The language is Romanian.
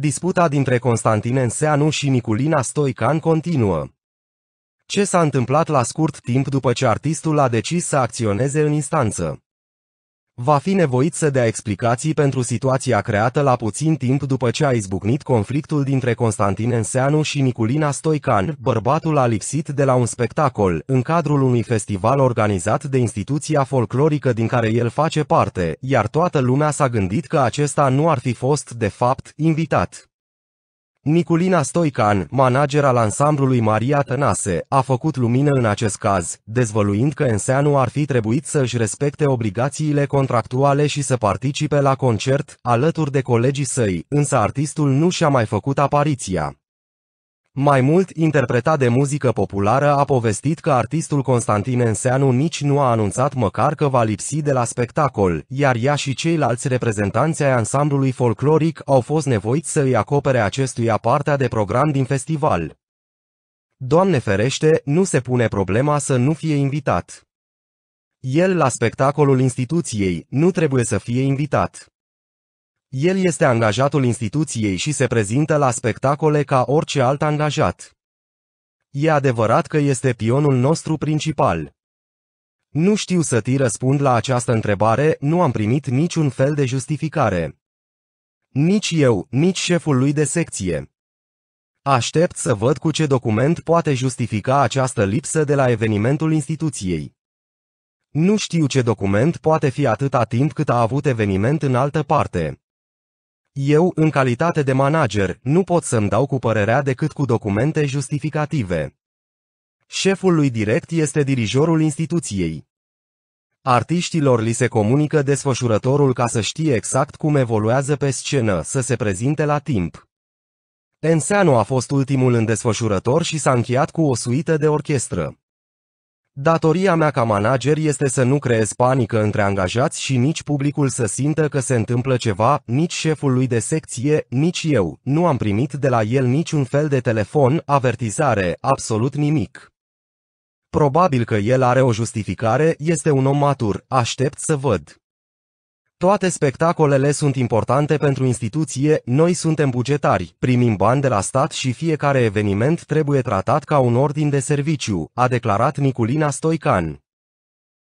Disputa dintre Constantin Enseanu și Niculina Stoican continuă. Ce s-a întâmplat la scurt timp după ce artistul a decis să acționeze în instanță? va fi nevoit să dea explicații pentru situația creată la puțin timp după ce a izbucnit conflictul dintre Constantin Enseanu și Niculina Stoican, bărbatul a lipsit de la un spectacol, în cadrul unui festival organizat de instituția folclorică din care el face parte, iar toată lumea s-a gândit că acesta nu ar fi fost, de fapt, invitat. Niculina Stoican, manager al ansamblului Maria Tănase, a făcut lumină în acest caz, dezvăluind că Enseanu ar fi trebuit să își respecte obligațiile contractuale și să participe la concert, alături de colegii săi, însă artistul nu și-a mai făcut apariția. Mai mult, interpretat de muzică populară a povestit că artistul Constantin Enseanu nici nu a anunțat măcar că va lipsi de la spectacol, iar ea și ceilalți reprezentanți ai ansamblului folcloric au fost nevoiți să îi acopere acestuia partea de program din festival. Doamne ferește, nu se pune problema să nu fie invitat. El la spectacolul instituției, nu trebuie să fie invitat. El este angajatul instituției și se prezintă la spectacole ca orice alt angajat. E adevărat că este pionul nostru principal. Nu știu să ti răspund la această întrebare, nu am primit niciun fel de justificare. Nici eu, nici șeful lui de secție. Aștept să văd cu ce document poate justifica această lipsă de la evenimentul instituției. Nu știu ce document poate fi atâta timp cât a avut eveniment în altă parte. Eu, în calitate de manager, nu pot să-mi dau cu părerea decât cu documente justificative. Șeful lui direct este dirijorul instituției. Artiștilor li se comunică desfășurătorul ca să știe exact cum evoluează pe scenă, să se prezinte la timp. Enseanu a fost ultimul în desfășurător și s-a încheiat cu o suită de orchestră. Datoria mea ca manager este să nu creez panică între angajați și nici publicul să simtă că se întâmplă ceva, nici șeful lui de secție, nici eu. Nu am primit de la el niciun fel de telefon, avertizare, absolut nimic. Probabil că el are o justificare, este un om matur, aștept să văd. Toate spectacolele sunt importante pentru instituție, noi suntem bugetari, primim bani de la stat și fiecare eveniment trebuie tratat ca un ordin de serviciu, a declarat Niculina Stoican.